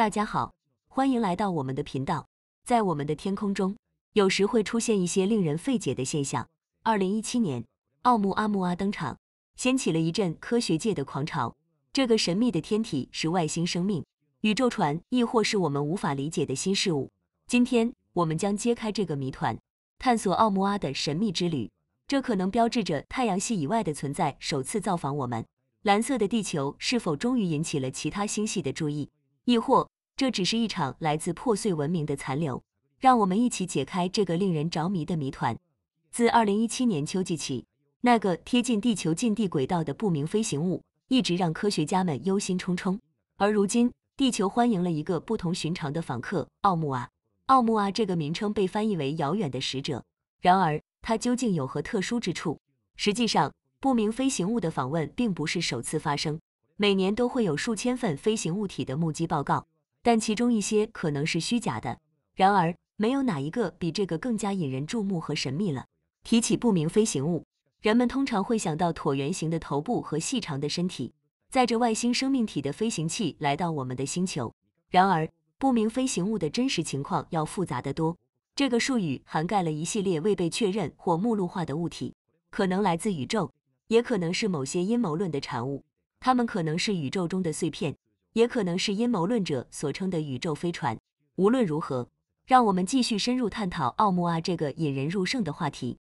大家好，欢迎来到我们的频道。在我们的天空中，有时会出现一些令人费解的现象。二零一七年，奥木阿木阿登场，掀起了一阵科学界的狂潮。这个神秘的天体是外星生命、宇宙船，亦或是我们无法理解的新事物？今天，我们将揭开这个谜团，探索奥木阿的神秘之旅。这可能标志着太阳系以外的存在首次造访我们蓝色的地球，是否终于引起了其他星系的注意？亦或这只是一场来自破碎文明的残留？让我们一起解开这个令人着迷的谜团。自二零一七年秋季起，那个贴近地球近地轨道的不明飞行物一直让科学家们忧心忡忡。而如今，地球欢迎了一个不同寻常的访客——奥木阿。奥木阿这个名称被翻译为“遥远的使者”。然而，它究竟有何特殊之处？实际上，不明飞行物的访问并不是首次发生。每年都会有数千份飞行物体的目击报告，但其中一些可能是虚假的。然而，没有哪一个比这个更加引人注目和神秘了。提起不明飞行物，人们通常会想到椭圆形的头部和细长的身体，载着外星生命体的飞行器来到我们的星球。然而，不明飞行物的真实情况要复杂得多。这个术语涵盖了一系列未被确认或目录化的物体，可能来自宇宙，也可能是某些阴谋论的产物。它们可能是宇宙中的碎片，也可能是阴谋论者所称的宇宙飞船。无论如何，让我们继续深入探讨奥莫阿这个引人入胜的话题。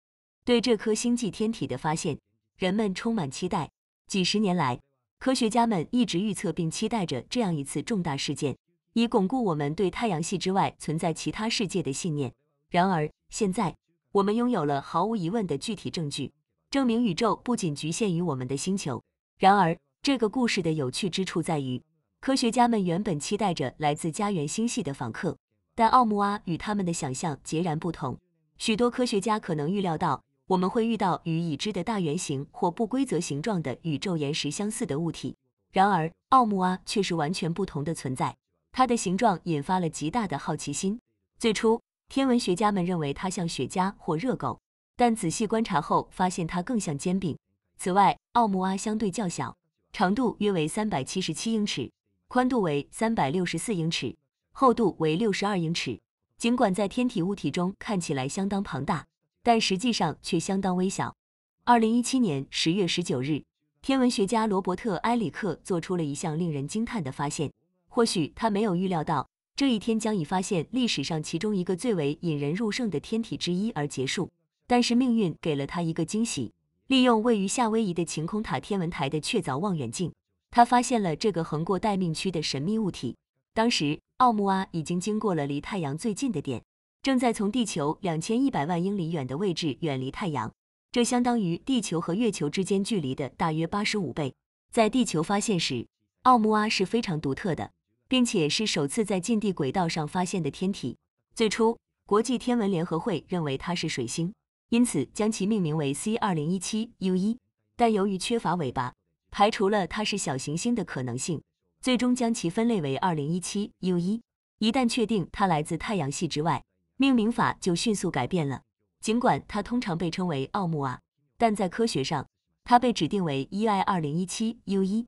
对这颗星际天体的发现，人们充满期待。几十年来，科学家们一直预测并期待着这样一次重大事件，以巩固我们对太阳系之外存在其他世界的信念。然而，现在我们拥有了毫无疑问的具体证据，证明宇宙不仅局限于我们的星球。然而，这个故事的有趣之处在于，科学家们原本期待着来自家园星系的访客，但奥木阿与他们的想象截然不同。许多科学家可能预料到我们会遇到与已知的大圆形或不规则形状的宇宙岩石相似的物体，然而奥木阿却是完全不同的存在。它的形状引发了极大的好奇心。最初，天文学家们认为它像雪茄或热狗，但仔细观察后发现它更像煎饼。此外，奥木阿相对较小。长度约为三百七十七英尺，宽度为三百六十四英尺，厚度为六十二英尺。尽管在天体物体中看起来相当庞大，但实际上却相当微小。二零一七年十月十九日，天文学家罗伯特·埃里克做出了一项令人惊叹的发现。或许他没有预料到这一天将以发现历史上其中一个最为引人入胜的天体之一而结束，但是命运给了他一个惊喜。利用位于夏威夷的晴空塔天文台的确凿望远镜，他发现了这个横过待命区的神秘物体。当时，奥木阿已经经过了离太阳最近的点，正在从地球两千一百万英里远的位置远离太阳，这相当于地球和月球之间距离的大约八十五倍。在地球发现时，奥木阿是非常独特的，并且是首次在近地轨道上发现的天体。最初，国际天文联合会认为它是水星。因此，将其命名为 C 2017U1，但由于缺乏尾巴，排除了它是小行星的可能性，最终将其分类为 2017U1。一旦确定它来自太阳系之外，命名法就迅速改变了。尽管它通常被称为奥木啊，但在科学上，它被指定为 Ei 2017U1。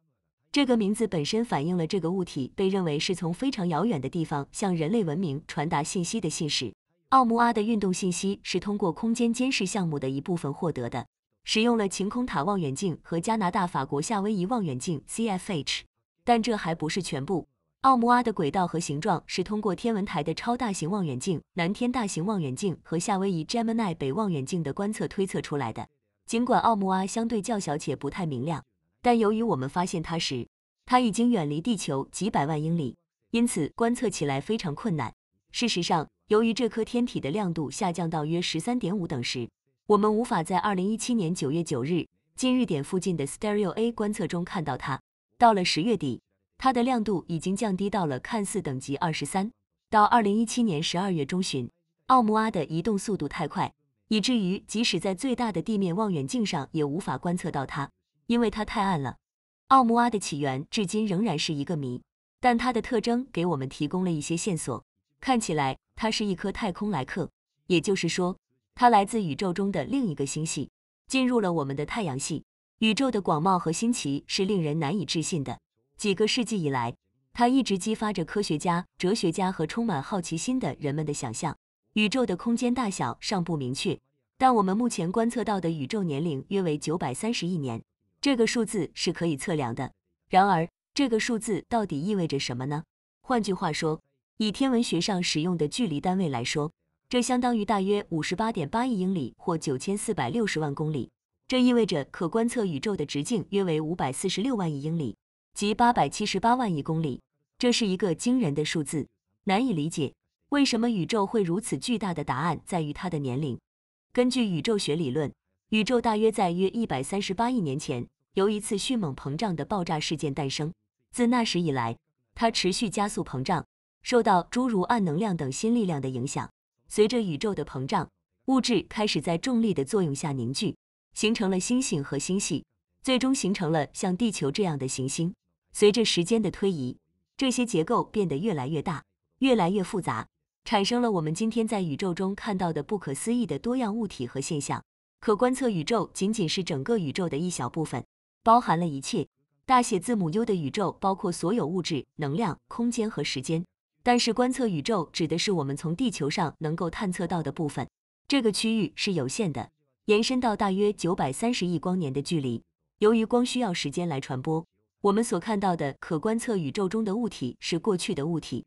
这个名字本身反映了这个物体被认为是从非常遥远的地方向人类文明传达信息的信使。奥木阿的运动信息是通过空间监视项目的一部分获得的，使用了晴空塔望远镜和加拿大法国夏威夷望远镜 （CFH）。但这还不是全部。奥木阿的轨道和形状是通过天文台的超大型望远镜南天大型望远镜和夏威夷 Gemini 北望远镜的观测推测出来的。尽管奥木阿相对较小且不太明亮，但由于我们发现它时，它已经远离地球几百万英里，因此观测起来非常困难。事实上，由于这颗天体的亮度下降到约十三点五等时，我们无法在二零一七年九月九日近日点附近的 Stereo A 观测中看到它。到了十月底，它的亮度已经降低到了看似等级二十三。到二零一七年十二月中旬，奥姆阿的移动速度太快，以至于即使在最大的地面望远镜上也无法观测到它，因为它太暗了。奥姆阿的起源至今仍然是一个谜，但它的特征给我们提供了一些线索。看起来它是一颗太空来客，也就是说，它来自宇宙中的另一个星系，进入了我们的太阳系。宇宙的广袤和新奇是令人难以置信的。几个世纪以来，它一直激发着科学家、哲学家和充满好奇心的人们的想象。宇宙的空间大小尚不明确，但我们目前观测到的宇宙年龄约为九百三十亿年，这个数字是可以测量的。然而，这个数字到底意味着什么呢？换句话说。以天文学上使用的距离单位来说，这相当于大约五十八点八亿英里或九千四百六十万公里。这意味着可观测宇宙的直径约为五百四十六万亿英里，即八百七十八万亿公里。这是一个惊人的数字，难以理解为什么宇宙会如此巨大。的答案在于它的年龄。根据宇宙学理论，宇宙大约在约一百三十八亿年前由一次迅猛膨胀的爆炸事件诞生。自那时以来，它持续加速膨胀。受到诸如暗能量等新力量的影响，随着宇宙的膨胀，物质开始在重力的作用下凝聚，形成了星星和星系，最终形成了像地球这样的行星。随着时间的推移，这些结构变得越来越大、越来越复杂，产生了我们今天在宇宙中看到的不可思议的多样物体和现象。可观测宇宙仅仅是整个宇宙的一小部分，包含了一切。大写字母 U 的宇宙包括所有物质、能量、空间和时间。但是，观测宇宙指的是我们从地球上能够探测到的部分，这个区域是有限的，延伸到大约九百三十亿光年的距离。由于光需要时间来传播，我们所看到的可观测宇宙中的物体是过去的物体。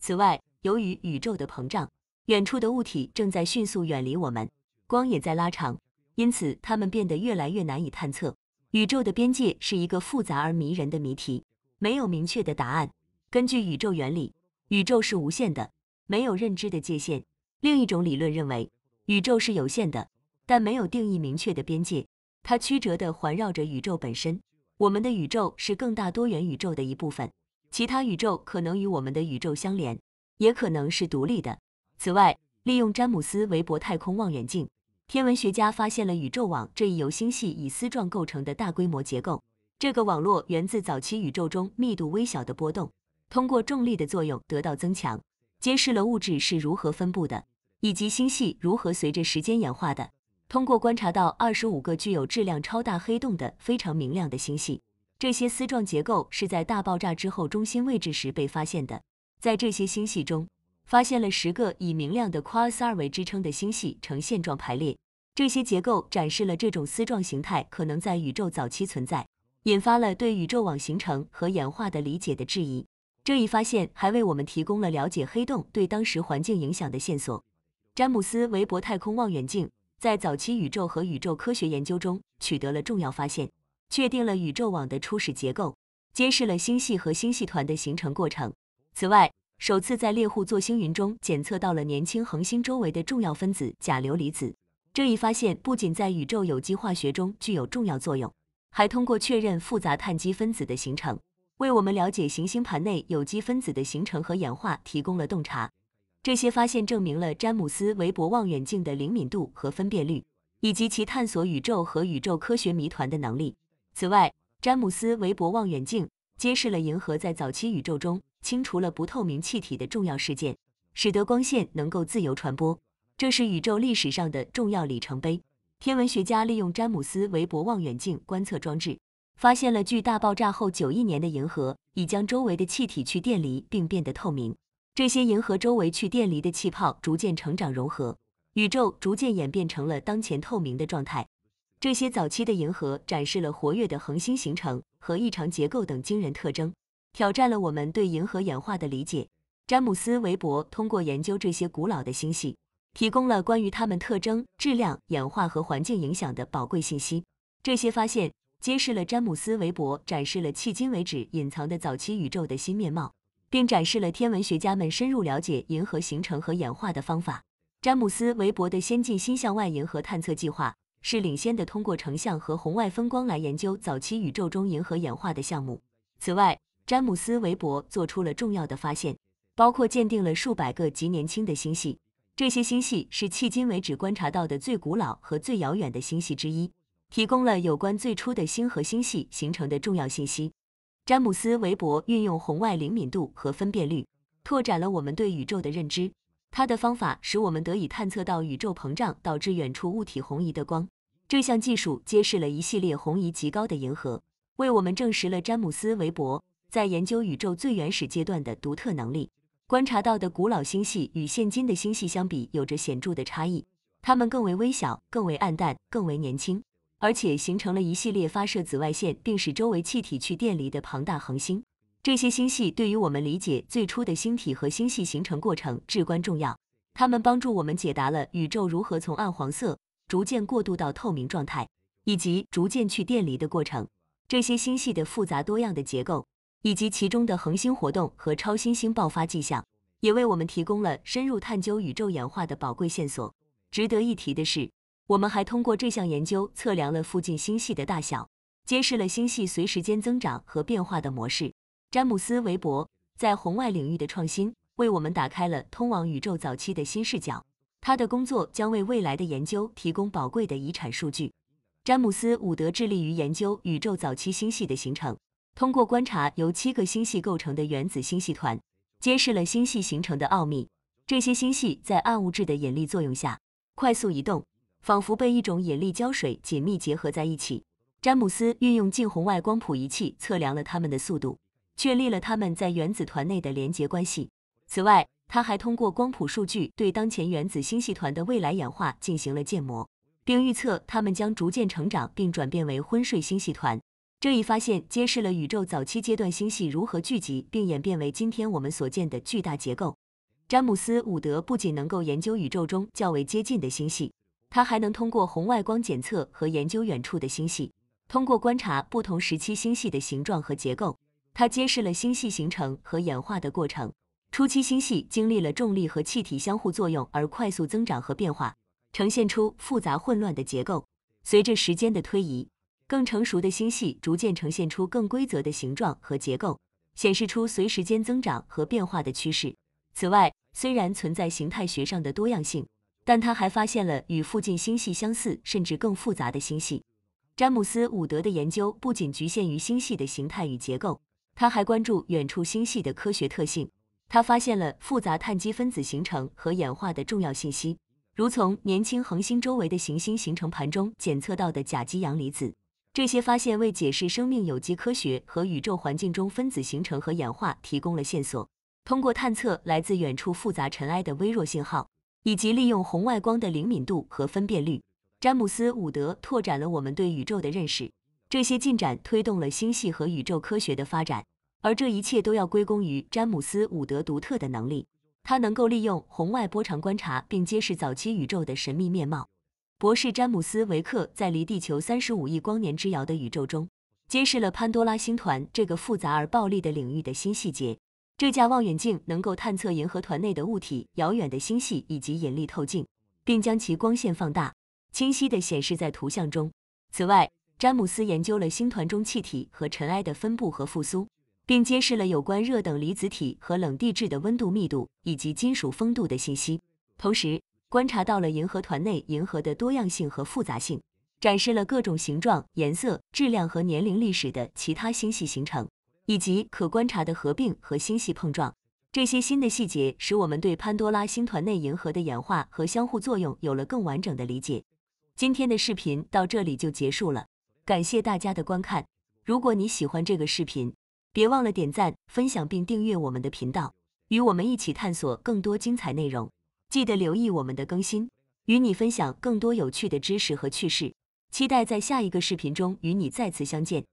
此外，由于宇宙的膨胀，远处的物体正在迅速远离我们，光也在拉长，因此它们变得越来越难以探测。宇宙的边界是一个复杂而迷人的谜题，没有明确的答案。根据宇宙原理。宇宙是无限的，没有认知的界限。另一种理论认为，宇宙是有限的，但没有定义明确的边界，它曲折地环绕着宇宙本身。我们的宇宙是更大多元宇宙的一部分，其他宇宙可能与我们的宇宙相连，也可能是独立的。此外，利用詹姆斯·韦伯太空望远镜，天文学家发现了宇宙网这一由星系以丝状构成的大规模结构。这个网络源自早期宇宙中密度微小的波动。通过重力的作用得到增强，揭示了物质是如何分布的，以及星系如何随着时间演化的。通过观察到二十五个具有质量超大黑洞的非常明亮的星系，这些丝状结构是在大爆炸之后中心位置时被发现的。在这些星系中，发现了十个以明亮的夸斯二维支撑的星系呈线状排列。这些结构展示了这种丝状形态可能在宇宙早期存在，引发了对宇宙网形成和演化的理解的质疑。这一发现还为我们提供了了解黑洞对当时环境影响的线索。詹姆斯·韦伯太空望远镜在早期宇宙和宇宙科学研究中取得了重要发现，确定了宇宙网的初始结构，揭示了星系和星系团的形成过程。此外，首次在猎户座星云中检测到了年轻恒星周围的重要分子甲硫离子。这一发现不仅在宇宙有机化学中具有重要作用，还通过确认复杂碳基分子的形成。为我们了解行星盘内有机分子的形成和演化提供了洞察。这些发现证明了詹姆斯·韦伯望远镜的灵敏度和分辨率，以及其探索宇宙和宇宙科学谜团的能力。此外，詹姆斯·韦伯望远镜揭示了银河在早期宇宙中清除了不透明气体的重要事件，使得光线能够自由传播。这是宇宙历史上的重要里程碑。天文学家利用詹姆斯·韦伯望远镜观测装置。发现了距大爆炸后九亿年的银河已将周围的气体去电离并变得透明。这些银河周围去电离的气泡逐渐成长融合，宇宙逐渐演变成了当前透明的状态。这些早期的银河展示了活跃的恒星形成和异常结构等惊人特征，挑战了我们对银河演化的理解。詹姆斯·韦伯通过研究这些古老的星系，提供了关于它们特征、质量、演化和环境影响的宝贵信息。这些发现。揭示了詹姆斯·韦伯展示了迄今为止隐藏的早期宇宙的新面貌，并展示了天文学家们深入了解银河形成和演化的方法。詹姆斯·韦伯的先进星向外银河探测计划是领先的通过成像和红外分光来研究早期宇宙中银河演化的项目。此外，詹姆斯·韦伯做出了重要的发现，包括鉴定了数百个极年轻的星系，这些星系是迄今为止观察到的最古老和最遥远的星系之一。提供了有关最初的星和星系形成的重要信息。詹姆斯韦伯运用红外灵敏度和分辨率，拓展了我们对宇宙的认知。他的方法使我们得以探测到宇宙膨胀导致远处物体红移的光。这项技术揭示了一系列红移极高的银河，为我们证实了詹姆斯韦伯在研究宇宙最原始阶段的独特能力。观察到的古老星系与现今的星系相比，有着显著的差异。它们更为微小、更为暗淡、更为年轻。而且形成了一系列发射紫外线并使周围气体去电离的庞大恒星。这些星系对于我们理解最初的星体和星系形成过程至关重要。它们帮助我们解答了宇宙如何从暗黄色逐渐过渡到透明状态，以及逐渐去电离的过程。这些星系的复杂多样的结构，以及其中的恒星活动和超新星爆发迹象，也为我们提供了深入探究宇宙演化的宝贵线索。值得一提的是。我们还通过这项研究测量了附近星系的大小，揭示了星系随时间增长和变化的模式。詹姆斯韦伯在红外领域的创新为我们打开了通往宇宙早期的新视角。他的工作将为未来的研究提供宝贵的遗产数据。詹姆斯伍德致力于研究宇宙早期星系的形成，通过观察由七个星系构成的原子星系团，揭示了星系形成的奥秘。这些星系在暗物质的引力作用下快速移动。仿佛被一种引力胶水紧密结合在一起。詹姆斯运用近红外光谱仪器测量了它们的速度，确立了它们在原子团内的连接关系。此外，他还通过光谱数据对当前原子星系团的未来演化进行了建模，并预测它们将逐渐成长并转变为昏睡星系团。这一发现揭示了宇宙早期阶段星系如何聚集并演变为今天我们所见的巨大结构。詹姆斯·伍德不仅能够研究宇宙中较为接近的星系。它还能通过红外光检测和研究远处的星系。通过观察不同时期星系的形状和结构，它揭示了星系形成和演化的过程。初期星系经历了重力和气体相互作用而快速增长和变化，呈现出复杂混乱的结构。随着时间的推移，更成熟的星系逐渐呈现出更规则的形状和结构，显示出随时间增长和变化的趋势。此外，虽然存在形态学上的多样性。但他还发现了与附近星系相似甚至更复杂的星系。詹姆斯·伍德的研究不仅局限于星系的形态与结构，他还关注远处星系的科学特性。他发现了复杂碳基分子形成和演化的重要信息，如从年轻恒星周围的行星形成盘中检测到的甲基阳离子。这些发现为解释生命有机科学和宇宙环境中分子形成和演化提供了线索。通过探测来自远处复杂尘埃的微弱信号。以及利用红外光的灵敏度和分辨率，詹姆斯·伍德拓展了我们对宇宙的认识。这些进展推动了星系和宇宙科学的发展，而这一切都要归功于詹姆斯·伍德独特的能力。他能够利用红外波长观察并揭示早期宇宙的神秘面貌。博士詹姆斯·维克在离地球三十五亿光年之遥的宇宙中，揭示了潘多拉星团这个复杂而暴力的领域的新细节。这架望远镜能够探测银河团内的物体、遥远的星系以及引力透镜，并将其光线放大，清晰地显示在图像中。此外，詹姆斯研究了星团中气体和尘埃的分布和复苏，并揭示了有关热等离子体和冷地质的温度、密度以及金属风度的信息。同时，观察到了银河团内银河的多样性和复杂性，展示了各种形状、颜色、质量和年龄历史的其他星系形成。以及可观察的合并和星系碰撞，这些新的细节使我们对潘多拉星团内银河的演化和相互作用有了更完整的理解。今天的视频到这里就结束了，感谢大家的观看。如果你喜欢这个视频，别忘了点赞、分享并订阅我们的频道，与我们一起探索更多精彩内容。记得留意我们的更新，与你分享更多有趣的知识和趣事。期待在下一个视频中与你再次相见。